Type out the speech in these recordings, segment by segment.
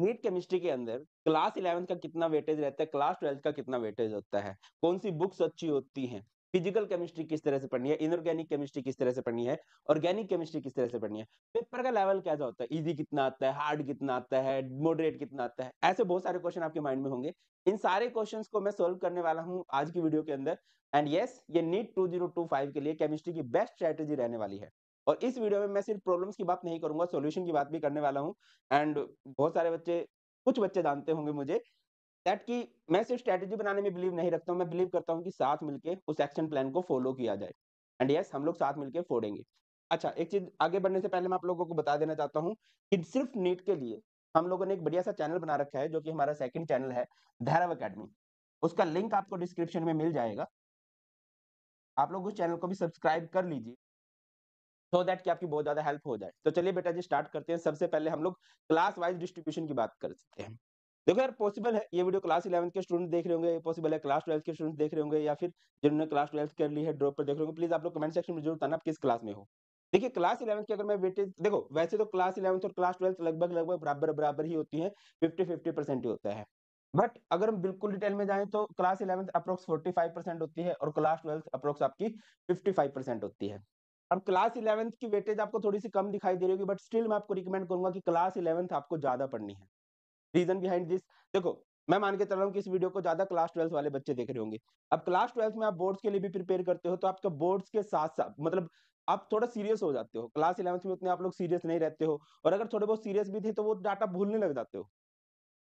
heat chemistry के अंदर class eleventh का कितना वेटेज रहता है क्लास ट्वेल्थ का कितना वेटेज होता है कौन सी बुक्स अच्छी होती हैं फिजिकल केमिस्ट्री किस तरह से पढ़नी है इनऑर्गेनिक केमिस्ट्री किस तरह से पढ़नी है ऑर्गेनिक केमिस्ट्री किस तरह से पढ़नी है पेपर का लेवल कैसा होता है इजी कितना आता है हार्ड कितना आता है मॉडरेट कितना आता है ऐसे बहुत सारे क्वेश्चन आपके माइंड में होंगे इन सारे क्वेश्चन को मैं सोल्व करने वाला हूँ आज की वीडियो के अंदर एंड येस ये नीट टू के लिए केमिस्ट्री की बेस्ट स्ट्रेटेजी रहने वाली है और इस वीडियो में मैं सिर्फ प्रॉब्लम्स की बात नहीं करूंगा सॉल्यूशन की बात भी करने वाला हूँ एंड बहुत सारे बच्चे कुछ बच्चे जानते होंगे मुझे दैट कि मैं सिर्फ स्ट्रैटेजी बनाने में बिलीव नहीं रखता हूं मैं बिलीव करता हूं कि साथ मिलके उस एक्शन प्लान को फॉलो किया जाए एंड यस yes, हम लोग साथ मिलकर फोड़ेंगे अच्छा एक चीज आगे बढ़ने से पहले मैं आप लोगों को बता देना चाहता हूँ कि सिर्फ नीट के लिए हम लोगों ने एक बढ़िया सा चैनल बना रखा है जो कि हमारा सेकंड चैनल है धैरव अकेडमी उसका लिंक आपको डिस्क्रिप्शन में मिल जाएगा आप लोग उस चैनल को भी सब्सक्राइब कर लीजिए सो दैट कि आपकी बहुत ज्यादा हेल्प हो जाए तो चलिए बेटा जी स्टार्ट करते हैं सबसे पहले हम लोग क्लास वाइज डिस्ट्रीब्यूशन की बात कर सकते हैं देखो यार पॉसिबल है ये वीडियो क्लास इलेवंथ के स्टूडेंट देख रहे होंगे पॉसिबल है क्लास ट्वेल्थ के स्टूडेंट देख रहे होंगे या फिर जिन्होंने क्लास ट्वेल्थ कर ली है ड्रॉप पर देख रहे होंगे प्लीज आप लोग कमेंट सेक्शन में जरूर बताना आप किस क्लास में हो देखिए क्लास इलेवंथ की अगर मैं वेटेज देखो वैसे तो क्लास इलेवंथ और क्लास ट्वेल्थ लगभग लगभग बराबर बराबर ही होती है फिफ्टी फिफ्टी परसेंट ही होता है बट अगर हम बिल्कुल डिटेल में जाएं तो class eleventh approx forty five percent होती है और क्लास ट्वेल्थ अप्रोक्स आपकी फिफ्टी फाइव परसेंट होती है अब क्लास इलेवेंथ की वेटेज आपको थोड़ी सी कम दिखाई दे रही होगी बट स्टिल मैं आपको रिकमेंड करूंगा कि क्लास इलेवेंथ आपको ज्यादा पढ़नी है रीजन बिहाइंड दिस देखो मैं मान के चल रहा हूँ कि इस वीडियो को ज्यादा क्लास ट्वेल्थ वाले बच्चे देख रहे होंगे अब क्लास ट्वेल्थ में आप बोर्ड्स के लिए भी प्रिपेयर करते हो तो आपका बोर्ड्स के साथ साथ मतलब आप थोड़ा सीरियस हो जाते हो क्लास इलेवंथ में उतने आप लोग सीरियस नहीं रहते हो और अगर थोड़े बहुत सीरियस भी थे तो वो डाटा भूलने लग जाते हो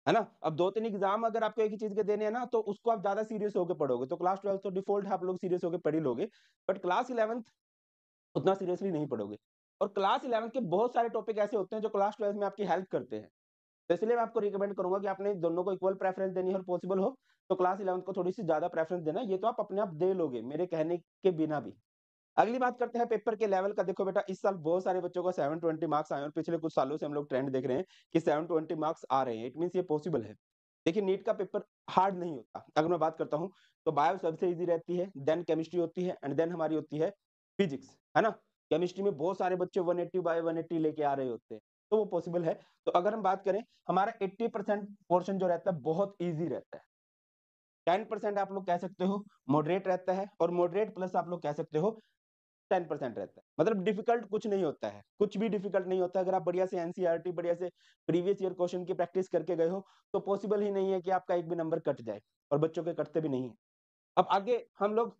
है ना अब दो तीन एग्जाम अगर आपको एक ही चीज के देने हैं ना तो उसको आप ज्यादा सीरियस होकर पढ़ोगे तो क्लास ट्वेल्थ तो डिफॉल्ट आप लोग सीरियस होकर पढ़ी लोगे बट क्लास इलेवंथ उतना सीरियसली नहीं पढ़ोगे और क्लास इलेवन के बहुत सारे टॉपिक ऐसे होते हैं जो क्लास ट्वेल्थ में आपकी हेल्प करते हैं तो इसलिए मैं आपको रिकमेंड करूंगा कि आपने दोनों को इक्वल प्रेफरेंस देनी है और पॉसिबल हो तो क्लास इलेवन को थोड़ी सी ज्यादा प्रेफरेंस देना ये तो आप अपने आप दे लोगे मेरे कहने के बिना भी अगली बात करते हैं पेपर के लेवल का देखो बेटा इस साल बहुत सारे बच्चों को ट्वेंटी मार्क्स आए और पिछले कुछ सालों से हम लोग ट्रेंड देख रहे हैं कि सेवन ट्वेंटी मार्क्स आ रहे हैं इट मीन ये पॉसिबल है देखिए नीट का पेपर हार्ड नहीं होता अगर मैं बात करता हूँ तो बायो सबसे ईजी रहती है देन केमिस्ट्री होती है एंड देन हमारी होती है फिजिक्स है ना केमिस्ट्री में बहुत सारे बच्चे 180 एट्टी बाई वन लेके आ रहे होते हैं तो वो पॉसिबल है तो अगर हम बात करें हमारा 80 परसेंट पोर्शन जो रहता है बहुत ईजी रहता है टेन परसेंट आप लोग कह सकते हो मॉडरेट रहता है और मॉडरेट प्लस आप लोग कह सकते हो टेन परसेंट रहता है मतलब डिफिकल्ट कुछ नहीं होता है कुछ भी डिफिकल्ट नहीं होता अगर आप बढ़िया से एनसीईआरटी बढ़िया से प्रीवियस ईयर क्वेश्चन की प्रैक्टिस करके गए हो तो पॉसिबल ही नहीं है कि आपका एक भी नंबर कट जाए और बच्चों के कटते भी नहीं है अब आगे हम लोग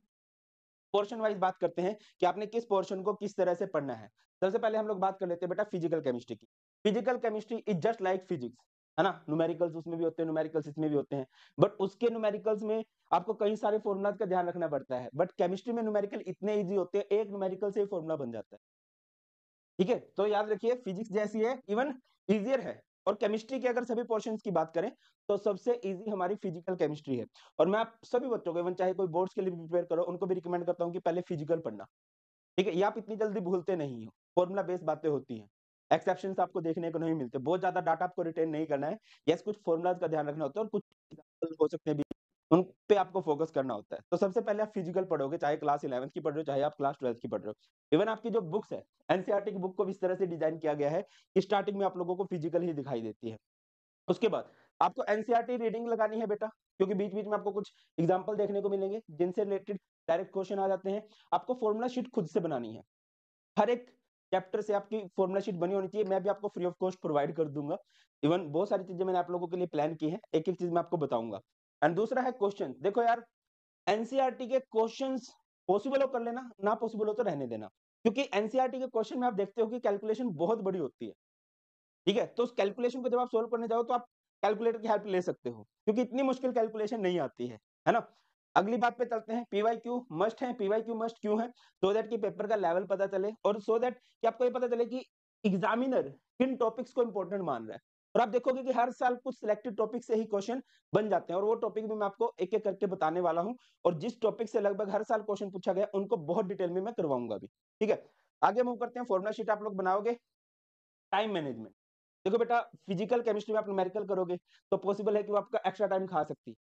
पोर्शन वाइज बात करते हैं कि आपने किस पोर्शन को किस तरह से पढ़ना है सबसे पहले हम लोग बात कर लेते हैं बेटा फिजिकल केमिस्ट्री की physical chemistry is just like physics है ना न्यूमेरिकल्स उसमें भी होते हैं न्यूमेरिकल्स इसमें भी होते हैं बट उसके न्यूमेरिकल्स में आपको कई सारे फॉर्मुलाज का ध्यान रखना पड़ता है बट केमिस्ट्री में न्यूमेरिकल इतने ईजी होते हैं एक न्यूमेरिकल से ही फॉर्मुला बन जाता है ठीक है तो याद रखिए फिजिक्स जैसी है इवन इजियर है और केमिस्ट्री के अगर सभी पोर्शन की बात करें तो सबसे ईजी हमारी फिजिकल केमिस्ट्री है और मैं आप सभी बच्चों को इवन चाहे कोई बोर्ड्स के लिए प्रिपेयर करो उनको भी रिकमेंड करता हूँ कि पहले फिजिकल पढ़ना ठीक है ये आप इतनी जल्दी भूलते नहीं हो फॉर्मुला बेस्ड बातें होती हैं एक्सेप्शन आपको देखने को नहीं मिलते बहुत ज्यादा डाटा आपको रिटेन नहीं करना है यस कुछ फॉर्मुलाज का ध्यान रखना होता है और कुछ हो सकते हैं उन पे आपको फोकस करना होता है तो सबसे पहले आप फिजिकल पढ़ोगे चाहे क्लास इलेवंथ की पढ़ रहे हो चाहे आप क्लास ट्वेल्थ की पढ़ रहे हो इवन आपकी जो बुक्स है एनसीआरटी की बुक को भी इस तरह से डिजाइन किया गया है कि स्टार्टिंग में आप लोगों को फिजिकल ही दिखाई देती है उसके बाद आपको एनसीआरटी रीडिंग लगानी है बेटा क्योंकि बीच बीच में आपको कुछ एग्जाम्पल देखने को मिलेंगे जिनसे रिलेटेड डायरेक्ट क्वेश्चन आ जाते हैं आपको फॉर्मुला शीट खुद से बनानी है हर एक चैप्टर से आपकी फॉर्मुला शीट बनी होनी चाहिए मैं भी आपको फ्री ऑफ कॉस्ट प्रोवाइड कर दूंगा इवन बहुत सारी चीजें मैंने आप लोगों के लिए प्लान की है एक एक चीज मैं आपको बताऊंगा एंड दूसरा है क्वेश्चन देखो यार एनसीआरटी e के क्वेश्चन पॉसिबल हो कर लेना ना पॉसिबल हो तो रहने देना क्योंकि एनसीआरटी e के क्वेश्चन में आप देखते हो कि कैलकुलेशन बहुत बड़ी होती है ठीक है तो उस कैलकुलेशन को जब आप सोल्व करने जाओ तो आप कैलकुलेटर की हेल्प ले सकते हो क्योंकि इतनी मुश्किल कैलकुलेशन नहीं आती है है ना अगली बात पे चलते हैं पीवाई क्यू मस्ट है पीवाई क्यू मस्ट क्यू है सो देट की पेपर का लेवल पता चले और सो so देट कि आपको ये पता चले कि एग्जामिनर किन टॉपिक्स को इंपॉर्टेंट मान रहा है और आप देखोगे कि हर साल कुछ सिलेक्टेड टॉपिक से ही क्वेश्चन बन जाते हैं और वो टॉपिक भी मैं आपको एक एक करके बताने वाला हूँ और जिस टॉपिक से लगभग हर साल क्वेश्चन पूछा गया उनको बहुत डिटेल में मैं करवाऊंगा अभी ठीक है आगे मूव करते हैं फॉर्मुला शीट आप लोग बनाओगे टाइम मैनेजमेंट देखो बेटा फिजिकल केमिस्ट्री में आप न्यूमेरिकल करोगे तो पॉसिबल है कि वो आपका एक्स्ट्रा टाइम खा सकती है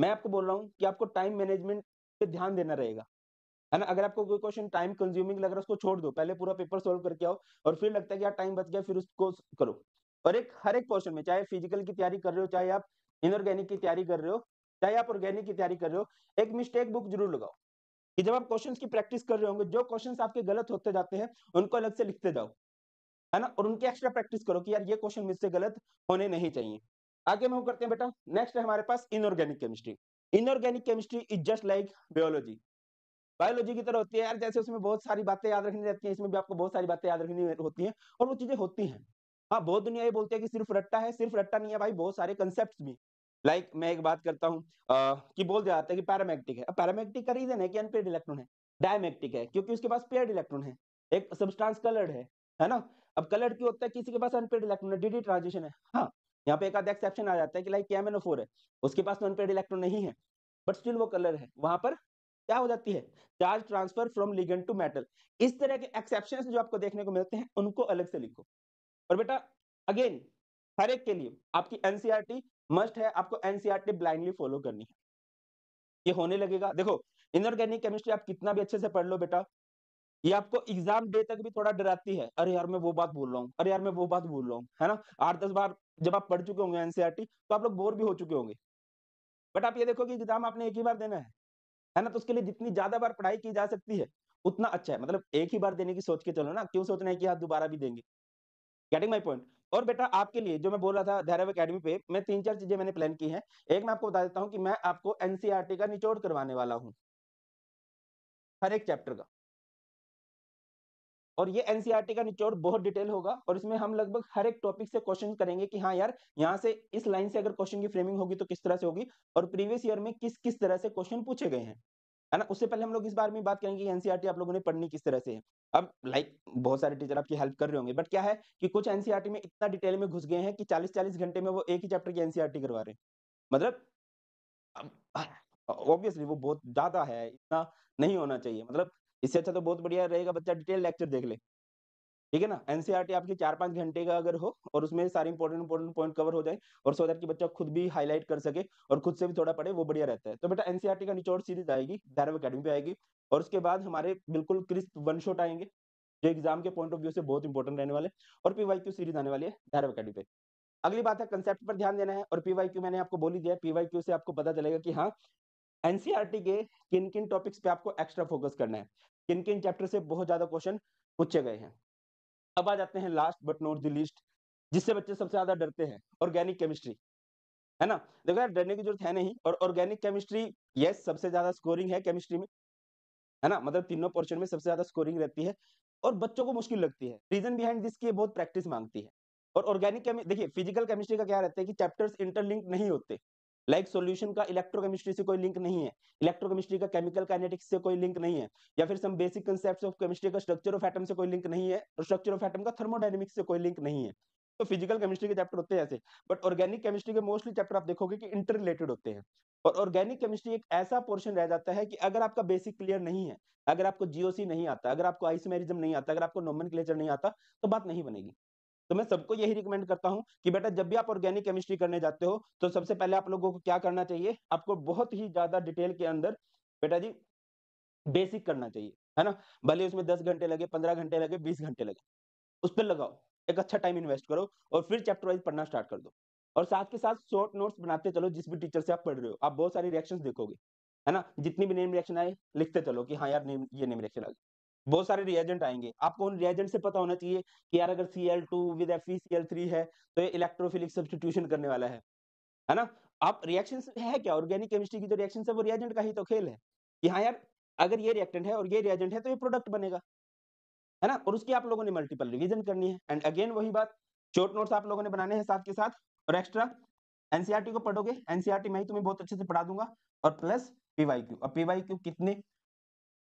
मैं आपको बोल रहा हूँ कि आपको टाइम मैनेजमेंट पे ध्यान देना रहेगा है ना अगर आपको कोई क्वेश्चन टाइम कंज्यूमिंग लग रहा है उसको छोड़ दो पहले पूरा पेपर सॉल्व करके आओ और फिर लगता है कि यार टाइम बच गया फिर उसको करो और एक हर एक पोर्शन में चाहे फिजिकल की तैयारी कर रहे हो चाहे आप इनऑर्गेनिक की तैयारी कर रहे हो चाहे आप ऑर्गेनिक की तैयारी कर रहे हो एक मिस्टेक बुक जरूर लगाओ कि जब आप क्वेश्चंस की प्रैक्टिस कर रहे होंगे जो क्वेश्चंस आपके गलत होते जाते हैं उनको अलग से लिखते जाओ है ना और उनकी एक्स्ट्रा प्रैक्टिस करो कि यार ये क्वेश्चन मुझसे गलत होने नहीं चाहिए आगे हम करते हैं बेटा नेक्स्ट है हमारे पास inorganic chemistry inorganic chemistry is just like biology biology की तरह होती है यार जैसे उसमें बहुत सारी बातें याद रखनी रहती है इसमें भी आपको बहुत सारी बातें याद रखनी होती है और वो चीजें होती हैं हाँ बहुत दुनिया ये बोलती है कि सिर्फ रट्टा है सिर्फ रट्टा नहीं है भाई बहुत सारे कंसेप्ट भी लाइक like, मैं एक बात करता हूँ कि बोल दिया जाता है कि पैरामैग्नेटिक है पैरामैग्नेटिक का रीजन है कि अनपेड इलेक्ट्रॉन है डायमैग्नेटिक है क्योंकि उसके पास पेड इलेक्ट्रॉन है एक सब्सटेंस कलर्ड है है ना अब कलर्ड क्यों होता है किसी के पास अनपेड इलेक्ट्रॉन है डीडी ट्रांजिशन है हाँ यहाँ पे एक आधा एक्सेप्शन आ जाता है कि लाइक क्या मेनो फोर है उसके पास तो अनपेड इलेक्ट्रॉन नहीं है बट स्टिल वो कलर है वहां पर क्या हो जाती है charge transfer from ligand to metal इस तरह के एक्सेप्शन जो आपको देखने को मिलते हैं उनको अलग से लिखो और बेटा अगेन हर एक के लिए आपकी एनसीआरटी मस्ट e है आपको एनसीआरटी ब्लाइंडली फॉलो करनी है ये होने लगेगा देखो इनऑर्गेनिक केमिस्ट्री आप कितना भी अच्छे से पढ़ लो बेटा ये आपको एग्जाम डे तक भी थोड़ा डराती है अरे यार मैं वो बात बोल रहा हूँ अरे यार मैं वो बात बोल रहा हूँ है ना आठ दस बार जब आप पढ़ चुके होंगे एनसीआरटी e तो आप लोग बोर भी हो चुके होंगे बट आप ये देखो कि एग्जाम आपने एक ही बार देना है है ना तो उसके लिए जितनी ज्यादा बार पढ़ाई की जा सकती है उतना अच्छा है मतलब एक ही बार देने की सोच के चलो ना क्यों सोचना है कि आप दोबारा भी देंगे गेटिंग माई पॉइंट और बेटा आपके लिए जो मैं बोल रहा था धैरव अकेडमी पे मैं तीन चार चीजें मैंने प्लान की हैं एक मैं आपको बता देता हूँ कि मैं आपको एनसीआरटी e का निचोड़ करवाने वाला हूँ हर एक चैप्टर का और ये एनसीआरटी e का निचोड़ बहुत डिटेल होगा और इसमें हम लगभग हर एक टॉपिक से क्वेश्चन करेंगे कि हाँ यार यहाँ से इस लाइन से अगर क्वेश्चन की फ्रेमिंग होगी तो किस तरह से होगी और प्रीवियस ईयर में किस किस तरह से क्वेश्चन पूछे गए हैं है ना उससे पहले हम लोग इस बारे में बात करेंगे एनसीआरटी e आप लोगों ने पढ़नी किस तरह से है अब लाइक like, बहुत सारे टीचर आपकी हेल्प कर रहे होंगे बट क्या है कि कुछ एनसीआरटी e में इतना डिटेल में घुस गए हैं कि चालीस चालीस घंटे में वो एक ही चैप्टर की एनसीआरटी e करवा रहे हैं मतलब ऑब्वियसली वो बहुत ज्यादा है इतना नहीं होना चाहिए मतलब इससे अच्छा तो बहुत बढ़िया रहेगा बच्चा डिटेल लेक्चर देख ले ठीक है ना एनसीईआरटी e आपकी चार पांच घंटे का अगर हो और उसमें सारे इंपॉर्टेंट इंपॉर्टेंट पॉइंट कवर हो जाए और सो दैट की बच्चा खुद भी हाईलाइट कर सके और खुद से भी थोड़ा पढ़े वो बढ़िया रहता है तो बेटा टी e का निचोड़ सीरीज आएगी धैर्व अकेडमी पे आएगी और उसके बाद हमारे बिल्कुल क्रिस्प वन शॉट आएंगे जो एग्जाम के पॉइंट ऑफ व्यू से बहुत इंपॉर्टेंट रहने वाले और क्यू सीरीज आने वाली है धैर्व अकेडमी पे अगली बात है कंसेप्ट पर ध्यान देना है और क्यू मैंने आपको बोली दिया क्यू से आपको पता चलेगा कि हाँ एनसीईआरटी e के किन किन टॉपिक्स पे आपको एक्स्ट्रा फोकस करना है किन किन चैप्टर से बहुत ज्यादा क्वेश्चन पूछे गए हैं अब आ जाते हैं last but not the least जिससे बच्चे सबसे ज्यादा डरते हैं ऑर्गेनिक केमिस्ट्री है ना देखो यार डरने की जरूरत है नहीं और ऑर्गेनिक केमिस्ट्री यस सबसे ज्यादा स्कोरिंग है केमिस्ट्री में है ना मतलब तीनों पोर्शन में सबसे ज्यादा स्कोरिंग रहती है और बच्चों को मुश्किल लगती है रीजन बिहाइंड दिस की बहुत प्रैक्टिस मांगती है और ऑर्गेनिक देखिए फिजिकल केमिस्ट्री का क्या रहता है कि चैप्टर्स इंटरलिंक नहीं होते लाइक like सॉल्यूशन का इलेक्ट्रोकेमिस्ट्री से कोई लिंक नहीं है इलेक्ट्रोकेमिस्ट्री का केमिकल काइनेटिक्स से कोई लिंक नहीं है या फिर some basic concepts of chemistry का स्ट्रक्चर ऑफ एटम से कोई लिंक नहीं है और स्ट्रक्चर ऑफ एटम का थर्मोडाइनमिक्स से कोई लिंक नहीं है तो फिजिकल केमिस्ट्री तो के चैप्टर होते हैं ऐसे बट ऑर्गेनिक केमिस्ट्री के मोस्टली चैप्टर आप देखोगे कि इंटर रिलेटेड होते हैं और ऑर्गेनिक केमिस्ट्री एक ऐसा पोर्शन रह जाता है कि अगर आपका बेसिक क्लियर नहीं है अगर आपको जीओसी नहीं आता अगर आपको आइसमेरिज्म नहीं आता अगर आपको नोमन नहीं आता तो बात नहीं बनेगी तो मैं सबको यही रिकमेंड करता हूँ कि बेटा जब भी आप ऑर्गेनिक केमिस्ट्री करने जाते हो तो सबसे पहले आप लोगों को क्या करना चाहिए आपको बहुत ही ज्यादा डिटेल के अंदर बेटा जी बेसिक करना चाहिए है ना भले उसमें दस घंटे लगे पंद्रह घंटे लगे बीस घंटे लगे उस पर लगाओ एक अच्छा टाइम इन्वेस्ट करो और फिर चैप्टर वाइज पढ़ना स्टार्ट कर दो और साथ के साथ शॉर्ट नोट्स बनाते चलो जिस भी टीचर से आप पढ़ रहे हो आप बहुत सारी रिएक्शंस देखोगे है ना जितनी भी नेम रिएक्शन आए लिखते चलो कि हाँ यार नेम ये नेम रिएक्शन आ गई बहुत सारे रिएजेंट आएंगे आपको उन रिएजेंट से पता होना चाहिए कि यार अगर C L two with F C L three है तो ये इलेक्ट्रोफिलिक सब्सटीट्यूशन करने वाला है है ना आप रिएक्शन है क्या ऑर्गेनिक केमिस्ट्री की जो तो रिएक्शन है वो रिएजेंट का ही तो खेल है कि हाँ यार अगर ये रिएक्टेंट है और ये रिएजेंट है तो ये प्रोडक्ट बनेगा है ना और उसकी आप लोगों ने मल्टीपल रिविजन करनी है एंड अगेन वही बात शॉर्ट नोट्स आप लोगों ने बनाने हैं साथ के साथ और एक्स्ट्रा एनसीआरटी e को पढ़ोगे एनसीआरटी e में ही तुम्हें बहुत अच्छे से पढ़ा दूंगा और प्लस पीवाईक्यू अब पीवाईक्यू कितने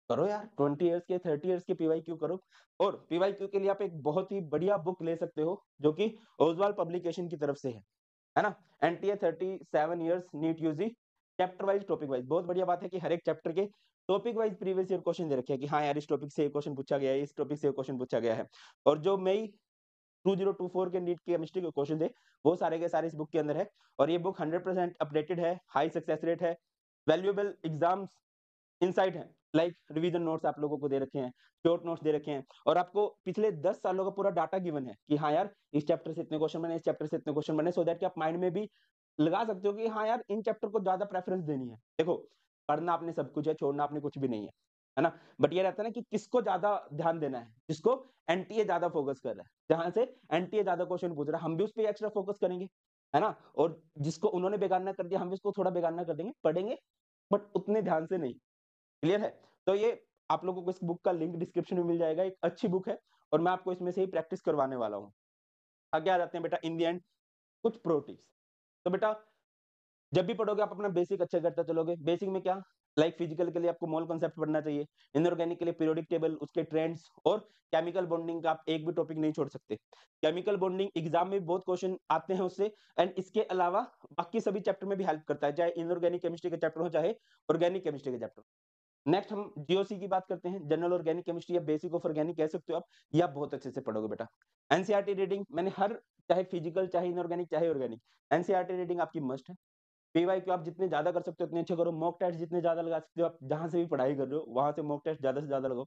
करो यार ट्वेंटी ईयर्स के थर्टी ईयर्स के पीवाई क्यू करो और पीवाई क्यू के लिए आप एक बहुत ही बढ़िया बुक ले सकते हो जो कि ओजवाल पब्लिकेशन की तरफ से है है ना N T A thirty seven years NEET UG chapter wise topic wise बहुत बढ़िया बात है कि हर एक चैप्टर के topic wise previous year question दे रखे हैं कि हाँ यार इस टॉपिक से ये क्वेश्चन पूछा गया है इस टॉपिक से क्वेश्चन पूछा गया है और जो May two two zero four के नीट केमिस्ट्री के क्वेश्चन थे वो सारे के सारे इस बुक के अंदर है और ये बुक हंड्रेड परसेंट अपडेटेड है हाई सक्सेस रेट है वैल्यूएबल एग्जाम्स इनसाइट है लाइक रिविजन नोट्स आप लोगों को दे रखे हैं शोर्ट नोट्स दे रखे हैं और आपको पिछले दस सालों का पूरा डाटा गिवन है कि हाँ यार इस चैप्टर से इतने क्वेश्चन बने इस चैप्टर से इतने क्वेश्चन बने सो दैट कि आप माइंड में भी लगा सकते हो कि हाँ यार इन चैप्टर को ज्यादा प्रेफरेंस देनी है देखो पढ़ना आपने सब कुछ है छोड़ना आपने कुछ भी नहीं है है ना बट ये रहता है ना कि किसको ज्यादा ध्यान देना है जिसको एनटीए ज्यादा फोकस कर रहा है जहां से एनटीए ज्यादा क्वेश्चन पूछ रहा है हम भी उस पर एक्स्ट्रा फोकस करेंगे है ना और जिसको उन्होंने बेगाना कर दिया हम भी उसको थोड़ा बेगाना कर देंगे पढ़ेंगे बट उतने ध्यान से नहीं क्लियर है तो ये आप लोगों को इस बुक का लिंक डिस्क्रिप्शन में मिल जाएगा एक अच्छी बुक है और मैं आपको इसमें से ही प्रैक्टिस करवाने वाला हूँ आगे आ जाते हैं बेटा इन दी एंड कुछ प्रोटीन तो बेटा जब भी पढ़ोगे आप अपना बेसिक अच्छा करता चलोगे बेसिक में क्या लाइक like फिजिकल के लिए आपको मोल कॉन्सेप्ट पढ़ना चाहिए इनऑर्गेनिक के लिए पीरियोडिक टेबल उसके ट्रेंड्स और केमिकल बॉन्डिंग का आप एक भी टॉपिक नहीं छोड़ सकते केमिकल बॉन्डिंग एग्जाम में बहुत क्वेश्चन आते हैं उससे एंड इसके अलावा बाकी सभी चैप्टर में भी हेल्प करता है चाहे इनऑर्गेनिक केमिस्ट्री का चैप्टर हो चाहे ऑर्गेनिक केमिस्ट्री का चैप्टर नेक्स्ट हम जीओसी की बात करते हैं जनरल ऑर्गेनिक केमिस्ट्री या बेसिक ऑफ ऑर्गेनिक कह सकते हो आप ये आप बहुत अच्छे से पढ़ोगे बेटा एनसीआरटी रीडिंग e मैंने हर चाहे फिजिकल चाहे इनऑर्गेनिक चाहे ऑर्गेनिक एनसीआरटी रीडिंग आपकी मस्ट है पीवाई क्यू आप जितने ज्यादा कर सकते हो उतने अच्छे करो मॉक टेस्ट जितने ज्यादा लगा सकते हो आप जहां से भी पढ़ाई कर रहे हो वहां से मॉक टेस्ट ज्यादा से ज्यादा लगाओ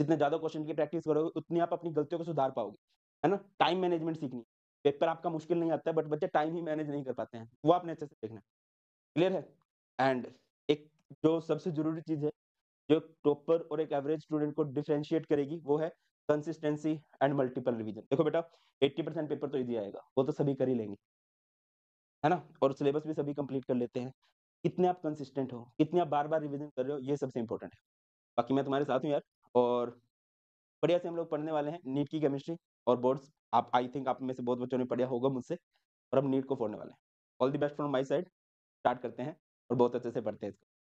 जितने ज्यादा क्वेश्चन की प्रैक्टिस करोगे उतनी आप अपनी गलतियों को सुधार पाओगे है ना टाइम मैनेजमेंट सीखनी पेपर आपका मुश्किल नहीं आता है बट बच्चे टाइम ही मैनेज नहीं कर पाते हैं वो आपने अच्छे से देखना क्लियर है एंड एक जो सबसे जरूरी चीज है जो टॉपर और एक एवरेज स्टूडेंट को डिफ्रेंशिएट करेगी वो है कंसिस्टेंसी एंड मल्टीपल रिविजन देखो बेटा एट्टी परसेंट पेपर तो इजी आएगा वो तो सभी कर ही लेंगे है ना और सिलेबस भी सभी कंप्लीट कर लेते हैं कितने आप कंसिस्टेंट हो कितने आप बार बार रिविजन कर रहे हो ये सबसे इंपॉर्टेंट है बाकी मैं तुम्हारे साथ हूँ यार और बढ़िया से हम लोग पढ़ने वाले हैं नीट की केमिस्ट्री और बोर्ड्स आप आई थिंक आप में से बहुत बच्चों ने पढ़िया होगा मुझसे और अब नीट को फोड़ने वाले हैं all the best from my side start करते हैं और बहुत अच्छे से पढ़ते हैं इसको